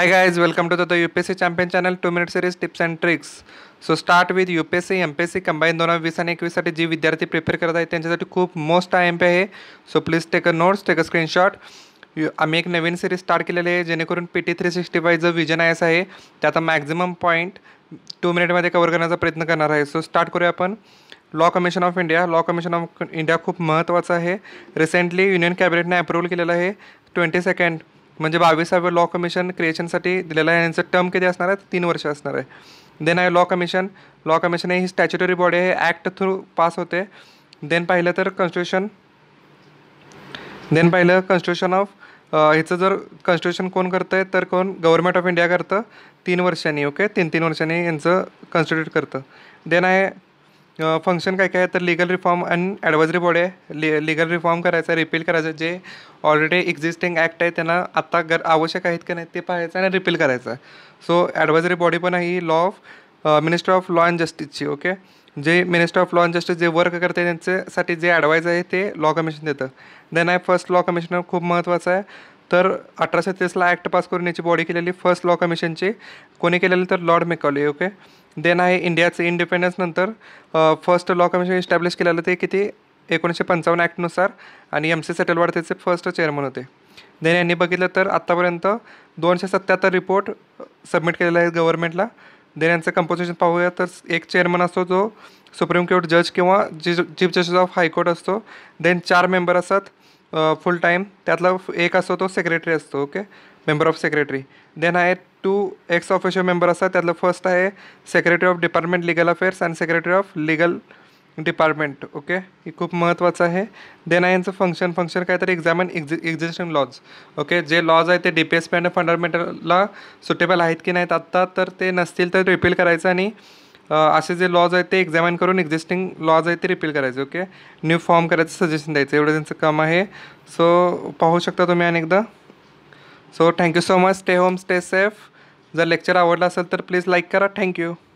high guys, welcome U P S C champion channel two minute series tips and tricks so start with U P S C M P S C combine दोन हजार वीस आणि एकवीससाठी जी विद्यार्थी prepare करत आहेत त्यांच्यासाठी खूप मोस्ट आय एम पी आहे so please take a notes take a screenshot आम्ही एक नवीन सिरीज स्टार्ट केलेली आहे जेणेकरून P T three sixty five जो विजन आयस आहे त्याचा मॅक्झिमम पॉईंट टू मिनिटमध्ये कवर करण्याचा प्रयत्न करणार आहे सो स्टार्ट करूया आपण law commission of India law commission of India खूप महत्त्वाचं आहे रिसेंटली युनियन कॅबिनेटने अप्रूव्हल केलेलं आहे ट्वेंटी सेकंड म्हणजे बावीसाव्या लॉ कमिशन क्रिएशनसाठी दिलेला आहे यांचं टर्म किती असणार आहे तीन वर्ष असणार आहे देन आहे लॉ कमिशन लॉ कमिशन ही स्टॅच्युटरी बॉडी आहे ॲक्ट थ्रू पास होते देन पाहिलं तर कॉन्स्टिट्युशन देन पाहिलं कॉन्स्टिट्यूशन ऑफ ह्याचं जर कॉन्स्टिट्युशन कोण करतं आहे तर कोण गव्हर्मेंट ऑफ इंडिया करतं तीन वर्षांनी ओके तीन तीन वर्षांनी यांचं कॉन्स्टिट्यूट करतं देन आहे फंक्शन काय काय तर legal reform and advisory body आहे लि लिगल रिफॉर्म करायचा रिपील करायचं जे ऑलरेडी एक्झिस्टिंग ॲक्ट आहे त्यांना आत्ता गर आवश्यक आहेत की नाही ते पाहायचं आणि रिपील करायचं सो ॲडवायझरी बॉडी पण आहे law of minister of law and जस्टिसची ओके जे minister of law and justice जे वर्क करते त्यांच्यासाठी जे ॲडवाईज आहे ते लॉ कमिशन देतं then I first law commissioner खूप महत्त्वाचं आहे तर अठराशे तीसला ॲक्ट पास करून याची बॉडी केलेली फर्स्ट लॉ कमिशनची कोणी केलेली तर लॉर्ड मेकॉले ओके देन आहे इंडियाचे नंतर फर्स्ट लॉ कमिशन इस्टॅब्लिश केलेलं ते किती एकोणीसशे पंचावन्न ॲक्टनुसार आणि एम सी सेटलवाड त्याचे फर्स्ट चेअरमन होते देन यांनी बघितलं तर आत्तापर्यंत दोनशे सत्याहत्तर रिपोर्ट सबमिट केलेला आहे गव्हर्नमेंटला देन यांचं कंपोजिशन पाहूया तर एक चेअरमन असतो जो सुप्रीम कोर्ट जज किंवा जी चीफ जस्टिस ऑफ हायकोर्ट असतो देन चार मेंबर असतात फुल टाईम त्यातला एक असतो तो सेक्रेटरी असतो okay member of secretary then आहे टू एक्स ऑफिशियल मेंबर असतात त्यातलं फर्स्ट आहे secretary of department legal affairs and secretary of legal department okay हे खूप महत्त्वाचं आहे देन आहे यांचं फंक्शन फंक्शन काय तर एक्झामिन एक्झि एक्झिस्टिंग लॉज ओके जे लॉज आहे ते डी पी एस पी आणि फंडामेंटलला सुटेबल आहेत की नाहीत आत्ता तर ते नसतील तर रिपील करायचं आणि असे जे लॉज आहेत ते एक्झामिन करून एक्झिस्टिंग लॉज आहेत ते रिपील करायचे ओके न्यू फॉर्म करायचं सजेशन द्यायचं एवढं त्यांचं काम आहे सो पाहू शकता तुम्ही अनेकदा so thank you so much stay home stay safe जर लेक्चर आवडलं असेल तर प्लीज लाईक करा थँक्यू